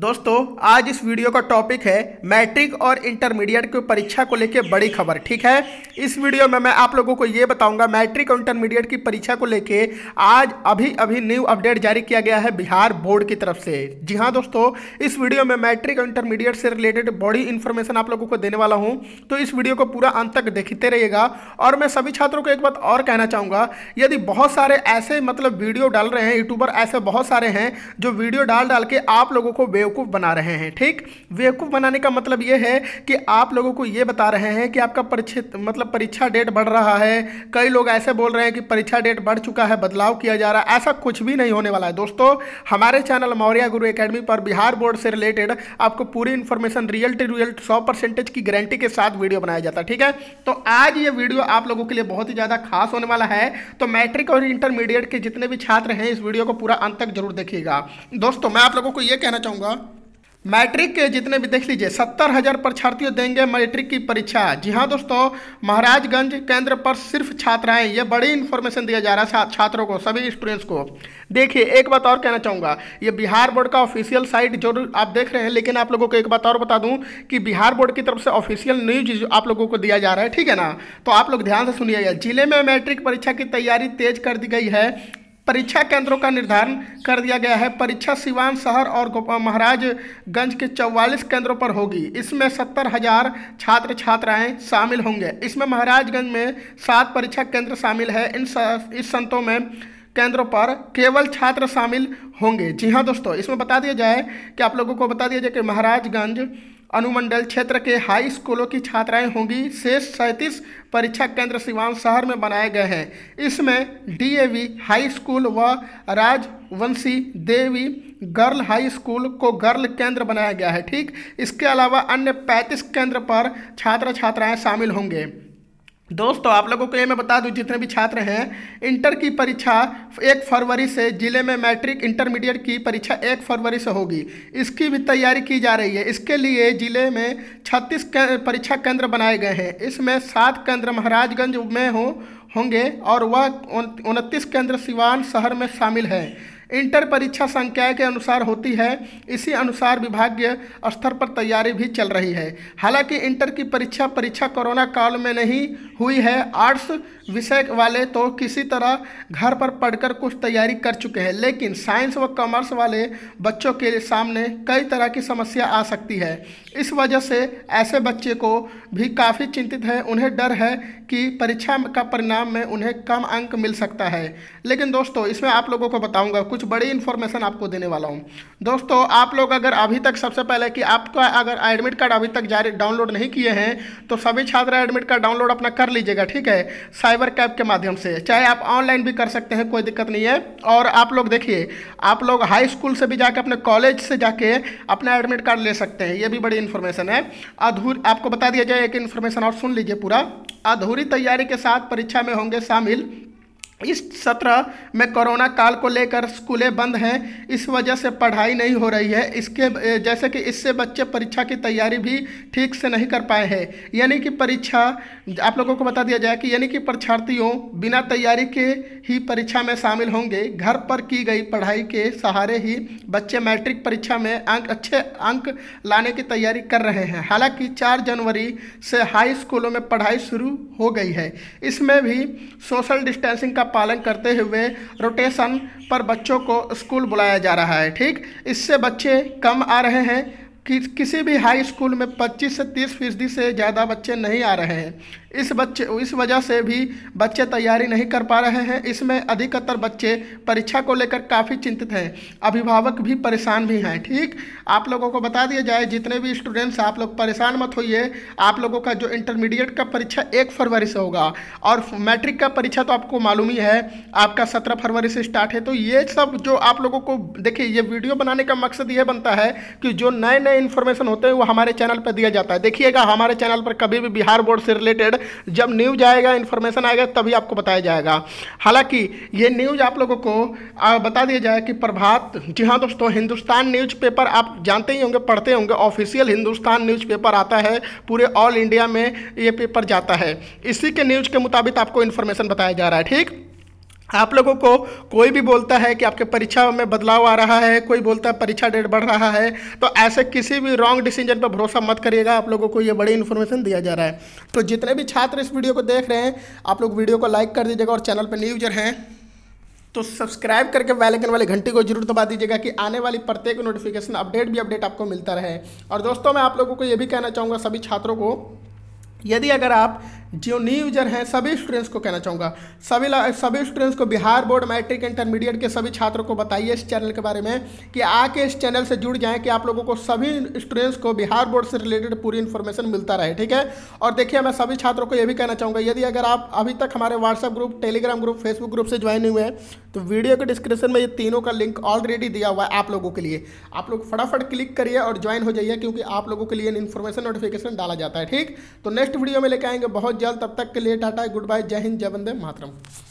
दोस्तों आज इस वीडियो का टॉपिक है मैट्रिक और इंटरमीडिएट की परीक्षा को लेकर बड़ी खबर ठीक है इस वीडियो में मैं आप लोगों को ये बताऊंगा मैट्रिक और इंटरमीडिएट की परीक्षा को लेके आज अभी अभी न्यू अपडेट जारी किया गया है बिहार बोर्ड की तरफ से जी हाँ दोस्तों इस वीडियो में मैट्रिक और इंटरमीडिएट से रिलेटेड बड़ी इन्फॉर्मेशन आप लोगों को देने वाला हूँ तो इस वीडियो को पूरा अंत तक देखते रहिएगा और मैं सभी छात्रों को एक बात और कहना चाहूँगा यदि बहुत सारे ऐसे मतलब वीडियो डाल रहे हैं यूट्यूबर ऐसे बहुत सारे हैं जो वीडियो डाल डाल के आप लोगों को बेवकूफ़ बना रहे हैं ठीक बेवकूफ़ बनाने का मतलब ये है कि आप लोगों को ये बता रहे हैं कि आपका परीक्षित मतलब परीक्षा डेट बढ़ रहा है कई लोग ऐसे बोल रहे हैं कि परीक्षा डेट बढ़ चुका है बदलाव किया जा रहा है ऐसा कुछ भी नहीं होने वाला है दोस्तों हमारे चैनल मौर्या गुरु अकेडमी पर बिहार बोर्ड से रिलेटेड आपको पूरी इन्फॉर्मेशन रियल टू रियल सौ परसेंटेज की गारंटी के साथ वीडियो बनाया जाता है ठीक है तो आज ये वीडियो आप लोगों के लिए बहुत ही ज़्यादा खास होने वाला है तो मैट्रिक और इंटरमीडिएट के जितने भी छात्र हैं इस वीडियो को पूरा अंत तक जरूर देखिएगा दोस्तों मैं आप लोगों को ये कहना चाहूँगा मैट्रिक के जितने भी देख लीजिए सत्तर हज़ार परीक्षार्थियों देंगे मैट्रिक की परीक्षा जी हाँ दोस्तों महाराजगंज केंद्र पर सिर्फ छात्राएं ये बड़ी इन्फॉर्मेशन दिया जा रहा है छात्रों को सभी स्टूडेंट्स को देखिए एक बात और कहना चाहूँगा ये बिहार बोर्ड का ऑफिशियल साइट जो आप देख रहे हैं लेकिन आप लोगों को एक बात और बता दूँ कि बिहार बोर्ड की तरफ से ऑफिशियल न्यूज आप लोगों को दिया जा रहा है ठीक है ना तो आप लोग ध्यान से सुनिएगा जिले में मैट्रिक परीक्षा की तैयारी तेज कर दी गई है परीक्षा केंद्रों का निर्धारण कर दिया गया है परीक्षा सिवान शहर और महाराजगंज के 44 केंद्रों पर होगी इसमें सत्तर हजार छात्र छात्राएं शामिल होंगे इसमें महाराजगंज में सात परीक्षा केंद्र शामिल है इन इस संतों में केंद्रों पर केवल छात्र शामिल होंगे जी हाँ दोस्तों इसमें बता दिया जाए कि आप लोगों को बता दिया जाए कि महाराजगंज अनुमंडल क्षेत्र के हाई स्कूलों की छात्राएं होंगी शेष सैंतीस परीक्षा केंद्र सिवान शहर में बनाए गए हैं इसमें डीएवी हाई स्कूल व Rajvanshi Devi girl high school को गर्ल केंद्र बनाया गया है ठीक इसके अलावा अन्य 35 केंद्र पर छात्र छात्राएं शामिल होंगे दोस्तों आप लोगों को ये मैं बता दूं जितने भी छात्र हैं इंटर की परीक्षा एक फरवरी से जिले में मैट्रिक इंटरमीडिएट की परीक्षा एक फरवरी से होगी इसकी भी तैयारी की जा रही है इसके लिए जिले में छत्तीस परीक्षा केंद्र बनाए गए हैं इसमें सात केंद्र महाराजगंज में हो होंगे और वह उनतीस केंद्र सिवान शहर में शामिल हैं इंटर परीक्षा संख्या के अनुसार होती है इसी अनुसार विभागीय स्तर पर तैयारी भी चल रही है हालांकि इंटर की परीक्षा परीक्षा कोरोना काल में नहीं हुई है आर्ट्स विषय वाले तो किसी तरह घर पर पढ़कर कुछ तैयारी कर चुके हैं लेकिन साइंस व कॉमर्स वाले बच्चों के सामने कई तरह की समस्या आ सकती है इस वजह से ऐसे बच्चे को भी काफ़ी चिंतित है उन्हें डर है कि परीक्षा का परिणाम में उन्हें कम अंक मिल सकता है लेकिन दोस्तों इसमें आप लोगों को बताऊँगा कुछ कुछ बड़ी इन्फॉर्मेशन आपको देने वाला हूँ दोस्तों आप लोग अगर अभी तक सबसे पहले कि आपका अगर एडमिट कार्ड अभी तक जारी डाउनलोड नहीं किए हैं तो सभी छात्र एडमिट कार्ड डाउनलोड अपना कर लीजिएगा ठीक है साइबर कैब के माध्यम से चाहे आप ऑनलाइन भी कर सकते हैं कोई दिक्कत नहीं है और आप लोग देखिए आप लोग हाई स्कूल से भी जाके अपने कॉलेज से जाके अपना एडमिट कार्ड ले सकते हैं ये भी बड़ी इन्फॉर्मेशन है अधूर आपको बता दिया जाए एक इन्फॉर्मेशन और सुन लीजिए पूरा अधूरी तैयारी के साथ परीक्षा में होंगे शामिल इस सत्रह में कोरोना काल को लेकर स्कूलें बंद हैं इस वजह से पढ़ाई नहीं हो रही है इसके जैसे कि इससे बच्चे परीक्षा की तैयारी भी ठीक से नहीं कर पाए हैं यानी कि परीक्षा आप लोगों को बता दिया जाए कि यानी कि परीक्षार्थियों बिना तैयारी के ही परीक्षा में शामिल होंगे घर पर की गई पढ़ाई के सहारे ही बच्चे मैट्रिक परीक्षा में अंक अच्छे अंक लाने की तैयारी कर रहे हैं हालाँकि चार जनवरी से हाई स्कूलों में पढ़ाई शुरू हो गई है इसमें भी सोशल डिस्टेंसिंग का पालन करते हुए रोटेशन पर बच्चों को स्कूल बुलाया जा रहा है ठीक इससे बच्चे कम आ रहे हैं कि किसी भी हाई स्कूल में 25 से 30 फीसदी से ज़्यादा बच्चे नहीं आ रहे हैं इस बच्चे इस वजह से भी बच्चे तैयारी नहीं कर पा रहे हैं इसमें अधिकतर बच्चे परीक्षा को लेकर काफ़ी चिंतित हैं अभिभावक भी परेशान भी हैं ठीक आप लोगों को बता दिया जाए जितने भी स्टूडेंट्स आप लोग परेशान मत होइए आप लोगों का जो इंटरमीडिएट का परीक्षा एक फरवरी से होगा और मैट्रिक का परीक्षा तो आपको मालूम ही है आपका सत्रह फरवरी से स्टार्ट है तो ये सब जो आप लोगों को देखिए ये वीडियो बनाने का मकसद ये बनता है कि जो नए नए सारे इन्फॉर्मेशन होते हैं वो हमारे चैनल पर दिया जाता है देखिएगा हमारे चैनल पर कभी भी बिहार बोर्ड से रिलेटेड जब न्यूज आएगा इन्फॉर्मेशन आएगा तभी आपको बताया जाएगा हालांकि ये न्यूज आप लोगों को बता दिया जाए कि प्रभात जी हाँ दोस्तों हिंदुस्तान पेपर आप जानते ही होंगे पढ़ते होंगे ऑफिशियल हिंदुस्तान पेपर आता है पूरे ऑल इंडिया में ये पेपर जाता है इसी के न्यूज़ के मुताबिक आपको इन्फॉर्मेशन बताया जा रहा है ठीक आप लोगों को कोई भी बोलता है कि आपके परीक्षा में बदलाव आ रहा है कोई बोलता है परीक्षा डेट बढ़ रहा है तो ऐसे किसी भी रॉन्ग डिसीजन पर भरोसा मत करिएगा आप लोगों को ये बड़ी इन्फॉर्मेशन दिया जा रहा है तो जितने भी छात्र इस वीडियो को देख रहे हैं आप लोग वीडियो को लाइक कर दीजिएगा और चैनल पर न्यूजर हैं तो सब्सक्राइब करके बैलकन वाले घंटी को जरूर दबा दीजिएगा कि आने वाली प्रत्येक नोटिफिकेशन अपडेट भी अपडेट आपको मिलता रहे और दोस्तों मैं आप लोगों को ये भी कहना चाहूँगा सभी छात्रों को यदि अगर आप जो न्यू यूजर हैं सभी स्टूडेंट्स को कहना चाहूँगा सभी सभी स्टूडेंट्स को बिहार बोर्ड मैट्रिक इंटरमीडिएट के सभी छात्रों को बताइए इस चैनल के बारे में कि आके इस चैनल से जुड़ जाएं कि आप लोगों को सभी स्टूडेंट्स को बिहार बोर्ड से रिलेटेड पूरी इन्फॉर्मेशन मिलता रहे ठीक है और देखिए मैं सभी छात्रों को यह भी कहना चाहूँगा यदि अगर आप अभी तक हमारे WhatsApp group Telegram group Facebook group से ज्वाइन हुए हैं तो वीडियो के डिस्क्रिप्शन में ये तीनों का लिंक ऑलरेडी दिया हुआ है आप लोगों के लिए आप लोग फटाफट क्लिक करिए और ज्वाइन हो जाइए क्योंकि आप लोगों के लिए इन्फॉर्मेशन नोटिफिकेशन डाला जाता है ठीक तो नेक्स्ट वीडियो में लेके आएंगे बहुत जल्द तब तक के लिए टाटा गुड बाय जय हिंद जय वंदे मातरम